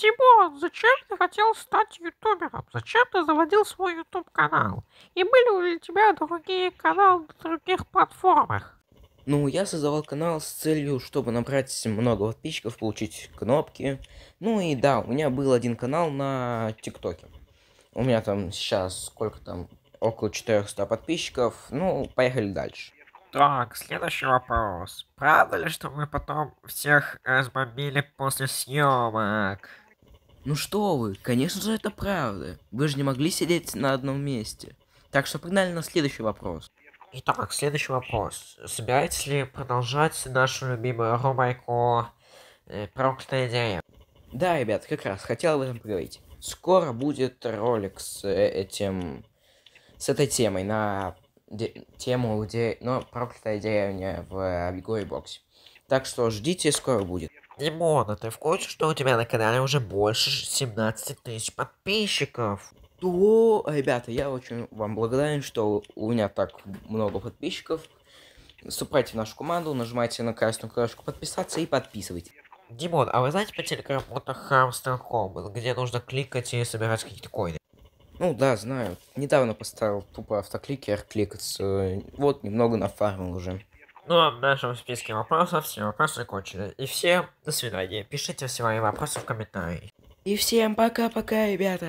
Тимур, зачем ты хотел стать ютубером? Зачем ты заводил свой ютуб-канал? И были ли у тебя другие каналы на других платформах? Ну, я создавал канал с целью, чтобы набрать много подписчиков, получить кнопки. Ну и да, у меня был один канал на ТикТоке. У меня там сейчас сколько там? Около 400 подписчиков. Ну, поехали дальше. Так, следующий вопрос. Правда ли, что мы потом всех разбомбили после съемок? Ну что вы, конечно же это правда. Вы же не могли сидеть на одном месте. Так что погнали на следующий вопрос. Итак, следующий вопрос. Собираетесь ли продолжать нашу любимую рубрику э, «Проклятая деревня»? Да, ребят, как раз хотел об этом поговорить. Скоро будет ролик с э, этим... с этой темой на де... тему, где... ну, «Проклятая меня в Бигой Боксе. Так что ждите, скоро будет. Димон, а ты в курсе, что у тебя на канале уже больше 17 тысяч подписчиков? Да, ребята, я очень вам благодарен, что у меня так много подписчиков. Вступайте в нашу команду, нажимайте на красную крышку подписаться и подписывайтесь. Димон, а вы знаете по телеграмму это Hamster Combat, где нужно кликать и собирать какие-то коины? Ну да, знаю. Недавно поставил тупо автокликер кликаться. Э, вот, немного нафармил уже. Ну а в нашем списке вопросов все вопросы кончены. И всем до свидания. Пишите свои вопросы в комментарии. И всем пока-пока, ребята.